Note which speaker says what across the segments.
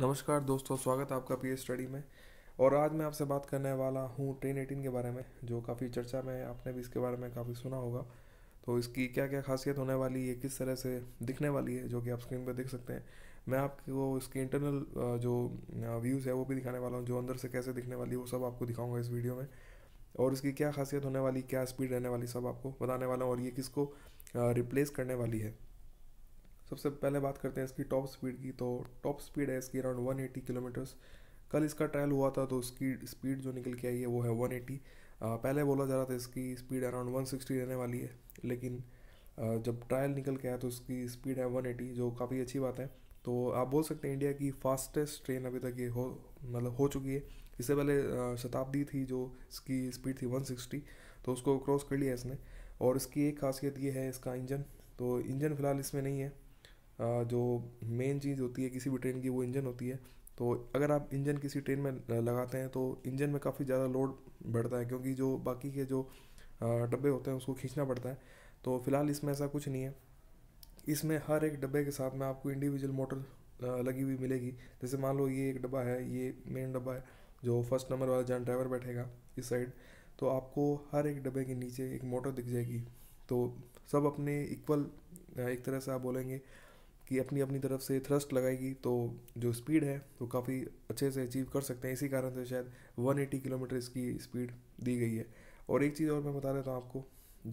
Speaker 1: नमस्कार दोस्तों स्वागत है आपका पी स्टडी में और आज मैं आपसे बात करने वाला हूँ टेन एटीन के बारे में जो काफ़ी चर्चा में आपने भी इसके बारे में काफ़ी सुना होगा तो इसकी क्या क्या खासियत होने वाली है किस तरह से दिखने वाली है जो कि आप स्क्रीन पर देख सकते हैं मैं आपको इसकी इंटरनल जो व्यूज़ है वो भी दिखाने वाला हूँ जो अंदर से कैसे दिखने वाली है वो सब आपको दिखाऊँगा इस वीडियो में और इसकी क्या खासियत होने वाली क्या स्पीड रहने वाली सब आपको बताने वाला हूँ और ये किसको रिप्लेस करने वाली है सबसे पहले बात करते हैं इसकी टॉप स्पीड की तो टॉप स्पीड है इसकी अराउंड 180 किलोमीटर्स कल इसका ट्रायल हुआ था तो उसकी स्पीड जो निकल के आई है वो है 180 एटी पहले बोला जा रहा था इसकी स्पीड अराउंड 160 रहने वाली है लेकिन आ, जब ट्रायल निकल के आया तो उसकी स्पीड है एटी जो काफ़ी अच्छी बात है तो आप बोल सकते हैं इंडिया की फास्टेस्ट ट्रेन अभी तक ये हो मतलब हो चुकी है इससे पहले शताब्दी थी जो इसकी स्पीड थी 160 तो उसको क्रॉस कर लिया इसने और इसकी एक खासियत ये है इसका इंजन तो इंजन फ़िलहाल इसमें नहीं है जो मेन चीज़ होती है किसी भी ट्रेन की वो इंजन होती है तो अगर आप इंजन किसी ट्रेन में लगाते हैं तो इंजन में काफ़ी ज़्यादा लोड बढ़ता है क्योंकि जो बाकी के जो डब्बे होते हैं उसको खींचना पड़ता है तो फिलहाल इसमें ऐसा कुछ नहीं है इसमें हर एक डब्बे के साथ में आपको इंडिविजुअल मोटर लगी हुई मिलेगी जैसे मान लो ये एक डब्बा है ये मेन डब्बा है जो फर्स्ट नंबर वाला जहाँ ड्राइवर बैठेगा इस साइड तो आपको हर एक डब्बे के नीचे एक मोटर दिख जाएगी तो सब अपने इक्वल एक तरह से आप बोलेंगे कि अपनी अपनी तरफ से थ्रस्ट लगाएगी तो जो स्पीड है वो तो काफ़ी अच्छे से अचीव कर सकते हैं इसी कारण से शायद 180 किलोमीटर इसकी स्पीड दी गई है और एक चीज़ और मैं बता देता हूँ आपको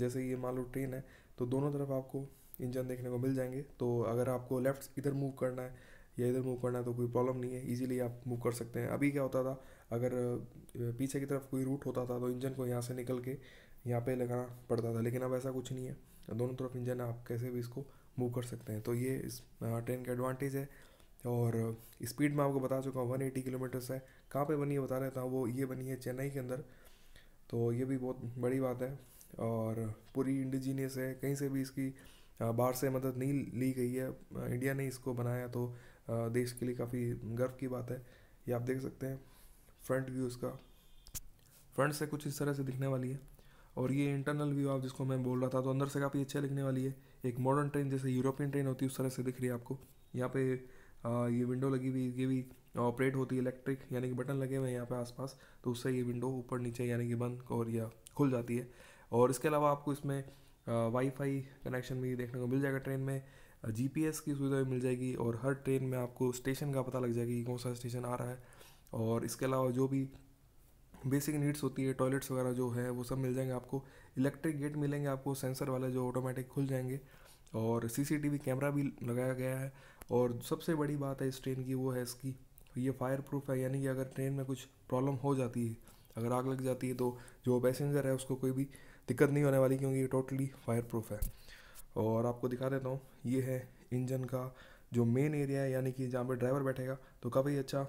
Speaker 1: जैसे ये मान लो ट्रेन है तो दोनों तरफ आपको इंजन देखने को मिल जाएंगे तो अगर आपको लेफ़्ट इधर मूव करना है या इधर मूव करना है तो कोई प्रॉब्लम नहीं है ईज़िली आप मूव कर सकते हैं अभी क्या होता था अगर पीछे की तरफ कोई रूट होता था तो इंजन को यहाँ से निकल के यहाँ पे लगाना पड़ता था लेकिन अब ऐसा कुछ नहीं है दोनों तरफ इंजन है आप कैसे भी इसको मूव कर सकते हैं तो ये इस ट्रेन का एडवांटेज है और स्पीड मैं आपको बता चुका हूँ वन एटी किलोमीटर्स है कहाँ पे बनी है बता रहे था वो ये बनी है चेन्नई के अंदर तो ये भी बहुत बड़ी बात है और पूरी इंडिजीनियस है कहीं से भी इसकी बाहर से मदद नहीं ली गई है इंडिया ने इसको बनाया तो देश के लिए काफ़ी गर्व की बात है ये आप देख सकते हैं फ्रंट व्यू इसका फ्रंट से कुछ इस तरह से दिखने वाली है और ये इंटरनल व्यू आप जिसको मैं बोल रहा था तो अंदर से काफ़ी अच्छा दिखने वाली है एक मॉडर्न ट्रेन जैसे यूरोपियन ट्रेन होती है उस तरह से दिख रही है आपको यहाँ पे आ, ये विंडो लगी हुई ये भी ऑपरेट होती है इलेक्ट्रिक यानी कि बटन लगे हुए हैं यहाँ पे आसपास तो उससे ये विंडो ऊपर नीचे यानी कि बंद और या खुल जाती है और इसके अलावा आपको इसमें वाईफाई कनेक्शन भी देखने को मिल जाएगा ट्रेन में जीपीएस की सुविधा भी मिल जाएगी और हर ट्रेन में आपको स्टेशन का पता लग जाएगा कि कौन सा स्टेशन आ रहा है और इसके अलावा जो भी बेसिक नीड्स होती है टॉयलेट्स वगैरह जो है वो सब मिल जाएंगे आपको इलेक्ट्रिक गेट मिलेंगे आपको सेंसर वाले जो ऑटोमेटिक खुल जाएंगे और सीसीटीवी कैमरा भी लगाया गया है और सबसे बड़ी बात है इस ट्रेन की वो है इसकी ये फायर प्रूफ है यानी कि अगर ट्रेन में कुछ प्रॉब्लम हो जाती है अगर आग लग जाती है तो जो पैसेंजर है उसको कोई भी दिक्कत नहीं होने वाली क्योंकि ये टोटली फायर प्रूफ है और आपको दिखा देता हूँ ये है इंजन का जो मेन एरिया है यानी कि जहाँ पर ड्राइवर बैठेगा तो काफ़ी अच्छा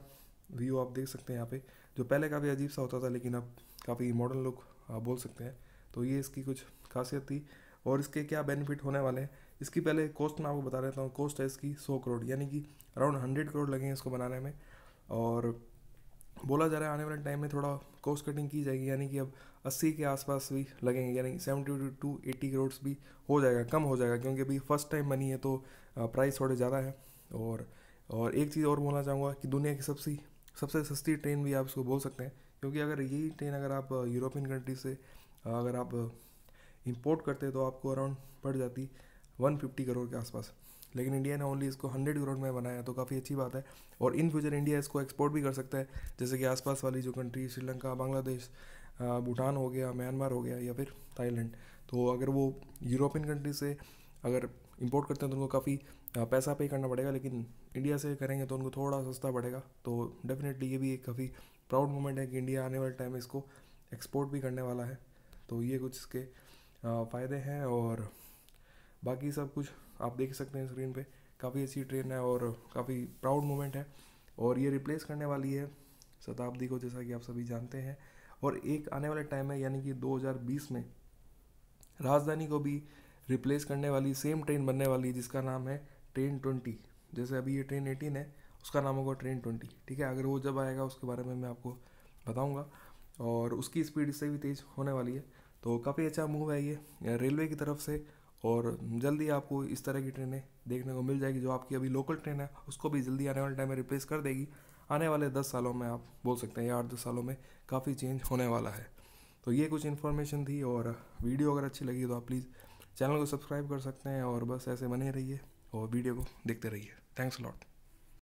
Speaker 1: व्यू आप देख सकते हैं यहाँ पे जो पहले काफ़ी अजीब सा होता था लेकिन अब काफ़ी मॉडर्न लुक आप बोल सकते हैं तो ये इसकी कुछ खासियत थी और इसके क्या बेनिफिट होने वाले हैं इसकी पहले कॉस्ट मैं आपको बता देता हूँ कॉस्ट है इसकी सौ करोड़ यानी कि अराउंड हंड्रेड करोड़ लगेंगे इसको बनाने में और बोला जा रहा है आने वाले टाइम में थोड़ा कॉस्ट कटिंग की जाएगी यानी कि अब 80 के आसपास भी लगेंगे यानी सेवेंटी टू एट्टी करोड़ भी हो जाएगा कम हो जाएगा क्योंकि अभी फर्स्ट टाइम बनी है तो प्राइस थोड़े ज़्यादा है और और एक चीज़ और बोलना चाहूँगा कि दुनिया की सबसे सबसे सस्ती ट्रेन भी आप इसको बोल सकते हैं क्योंकि अगर यही ट्रेन अगर आप यूरोपियन कंट्री से अगर आप इंपोर्ट करते तो आपको अराउंड पड़ जाती वन फिफ्टी करोड़ के आसपास लेकिन इंडिया ने ओनली इसको हंड्रेड करोड़ में बनाया तो काफ़ी अच्छी बात है और इन फ्यूचर इंडिया इसको एक्सपोर्ट भी कर सकता है जैसे कि आसपास वाली जो कंट्री श्रीलंका बांग्लादेश भूटान हो गया म्यांमार हो गया या फिर थाईलैंड तो अगर वो यूरोपियन कंट्री से अगर इम्पोर्ट करते हैं तो उनको काफ़ी पैसा पे करना पड़ेगा लेकिन इंडिया से करेंगे तो उनको थोड़ा सस्ता पड़ेगा तो डेफिनेटली ये भी एक काफ़ी प्राउड मोमेंट है कि इंडिया आने वाले टाइम में इसको एक्सपोर्ट भी करने वाला है तो ये कुछ इसके फ़ायदे हैं और बाकी सब कुछ आप देख सकते हैं स्क्रीन पे काफ़ी अच्छी ट्रेन है और काफ़ी प्राउड मोमेंट है और ये रिप्लेस करने वाली है शताब्दी को जैसा कि आप सभी जानते हैं और एक आने वाले टाइम में यानी कि 2020 में राजधानी को भी रिप्लेस करने वाली सेम ट्रेन बनने वाली जिसका नाम है ट्रेन ट्वेंटी जैसे अभी ये ट्रेन एटीन है उसका नाम होगा ट्रेन ट्वेंटी ठीक है अगर वो जब आएगा उसके बारे में मैं आपको बताऊँगा और उसकी स्पीड इससे भी तेज़ होने वाली है तो काफ़ी अच्छा मूव है ये रेलवे की तरफ से और जल्दी आपको इस तरह की ट्रेनें देखने को मिल जाएगी जो आपकी अभी लोकल ट्रेन है उसको भी जल्दी आने वाले टाइम में रिप्लेस कर देगी आने वाले दस सालों में आप बोल सकते हैं या आठ दस सालों में काफ़ी चेंज होने वाला है तो ये कुछ इन्फॉर्मेशन थी और वीडियो अगर अच्छी लगी तो आप प्लीज़ चैनल को सब्सक्राइब कर सकते हैं और बस ऐसे बने रहिए और वीडियो को देखते रहिए थैंक्स लॉट